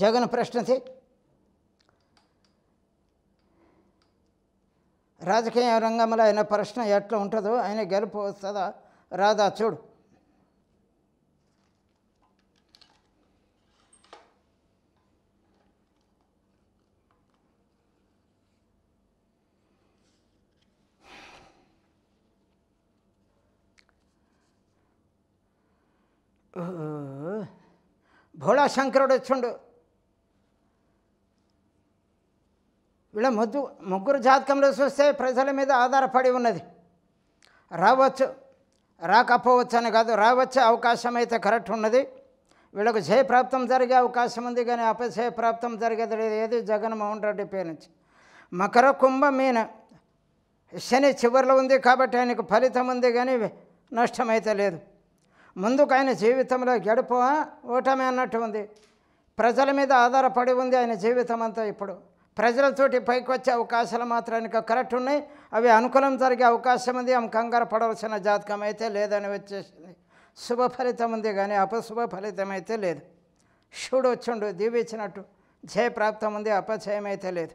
జగన్ ప్రశ్నసి రాజకీయ రంగంలో ఆయన ప్రశ్న ఎట్లా ఉంటుందో ఆయన గెలుపు వస్తుందా రాదా చూడు భోళా శంకరుడు వచ్చిండు వీళ్ళ మొద్దు ముగ్గురు జాతకంలో చూస్తే ప్రజల మీద ఆధారపడి ఉన్నది రావచ్చు రాకపోవచ్చు అని కాదు రావచ్చే అవకాశం అయితే కరెక్ట్ ఉన్నది వీళ్ళకు జయప్రాప్తం జరిగే అవకాశం ఉంది కానీ అపజయ ప్రాప్తం జరిగేది లేదు ఏది జగన్మోహన్ రెడ్డి పేరు నుంచి మకర కుంభ మీన శని చివరిలో ఉంది కాబట్టి ఆయనకు ఫలితం ఉంది కానీ నష్టమైతే లేదు ముందుకు ఆయన జీవితంలో గడుపు ఓటమి అన్నట్టు ఉంది ప్రజల మీద ఆధారపడి ఉంది ఆయన జీవితం అంతా ఇప్పుడు ప్రజలతోటి పైకి వచ్చే అవకాశాలు మాత్రానికి కరెక్ట్ ఉన్నాయి అవి అనుకూలం జరిగే అవకాశం ఉంది ఆమె కంగారు పడవలసిన జాతకం అయితే లేదని వచ్చేసింది శుభ ఫలితం ఉంది కానీ అపశుభ ఫలితం అయితే లేదు శివుడు వచ్చిండు దీవించినట్టు జయప్రాప్తం ఉంది అపజయం అయితే లేదు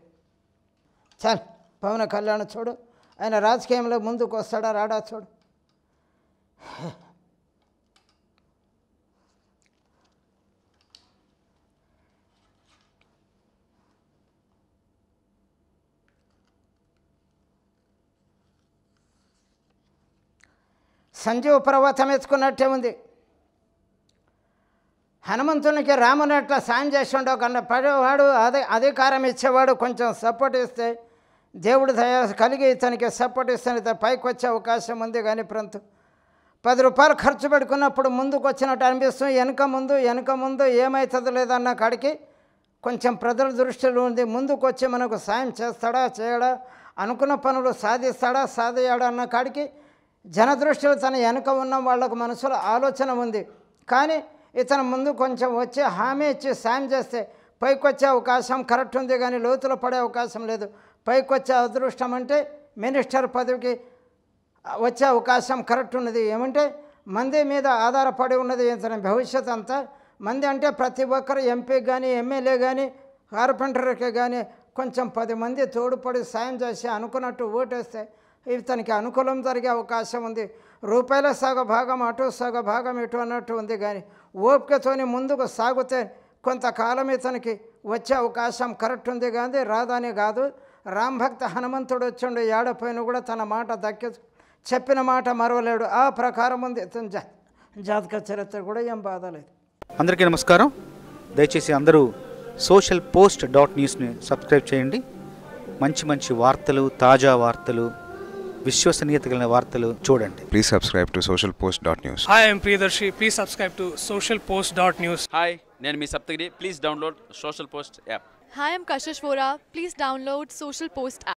చాలా పవన కళ్యాణ్ చూడు ఆయన రాజకీయంలో ముందుకు వస్తాడా రాడా చూడు సంజీవ పర్వతం ఎత్తుకున్నట్టే ఉంది హనుమంతునికి రాముని అట్లా సాయం చేసిండో కన్నా పడేవాడు అదే అధికారం ఇచ్చేవాడు కొంచెం సపోర్ట్ ఇస్తే దేవుడు దయ కలిగి ఇతనికి సపోర్ట్ ఇస్తే ఇతను పైకి వచ్చే అవకాశం ఉంది కానీ ప్రంతు పది రూపాయలు ఖర్చు పెట్టుకున్నప్పుడు ముందుకు వచ్చినట్టు అనిపిస్తుంది వెనుక ముందు వెనుక ముందు ఏమవుతుందో లేదన్న కాడికి కొంచెం ప్రజల దృష్టిలో ఉంది ముందుకు వచ్చి మనకు సాయం చేస్తాడా చేయడా అనుకున్న పనులు సాధిస్తాడా సాధ్యాడా అన్న కాడికి జనదృష్టిలో తన వెనుక ఉన్న వాళ్ళకు మనసులో ఆలోచన ఉంది కానీ ఇతను ముందు కొంచెం వచ్చి హామీ ఇచ్చి సాయం చేస్తే పైకొచ్చే అవకాశం కరెక్ట్ ఉంది కానీ లోతులో పడే అవకాశం లేదు పైకొచ్చే అదృష్టం అంటే మినిస్టర్ పదవికి వచ్చే అవకాశం కరెక్ట్ ఉన్నది ఏమంటే మంది మీద ఆధారపడి ఉన్నది ఇతని భవిష్యత్ అంతా మంది అంటే ప్రతి ఒక్కరు ఎంపీ కానీ ఎమ్మెల్యే కానీ కార్పెంటర్కి కానీ కొంచెం పది మంది తోడుపడి సాయం చేసి అనుకున్నట్టు ఓటేస్తే ఇతనికి అనుకూలం జరిగే అవకాశం ఉంది రూపాయల సగభాగం అటు సగభాగం ఇటు అన్నట్టు ఉంది కానీ ఓపికతోని ముందుకు సాగితే కొంతకాలం ఇతనికి వచ్చే అవకాశం కరెక్ట్ ఉంది కానీ రాదని కాదు రాంభక్త హనుమంతుడు వచ్చిండు ఏడపోయిన కూడా తన మాట దక్క చెప్పిన మాట మరవలేడు ఆ ప్రకారం ఉంది ఇతను జా జాతక చరిత్ర కూడా ఏం బాధలేదు అందరికీ నమస్కారం దయచేసి అందరూ సోషల్ పోస్ట్ డాట్ న్యూస్ని సబ్స్క్రైబ్ చేయండి మంచి మంచి వార్తలు తాజా వార్తలు విశ్వసనీయత కలిగిన వార్తలు చూడండి please subscribe to social post dot news hi I'm Priyadarshi please subscribe to social post dot news hi నేను మీ Saptagiri please download social post app hi I'm Kashish Vora please download social post app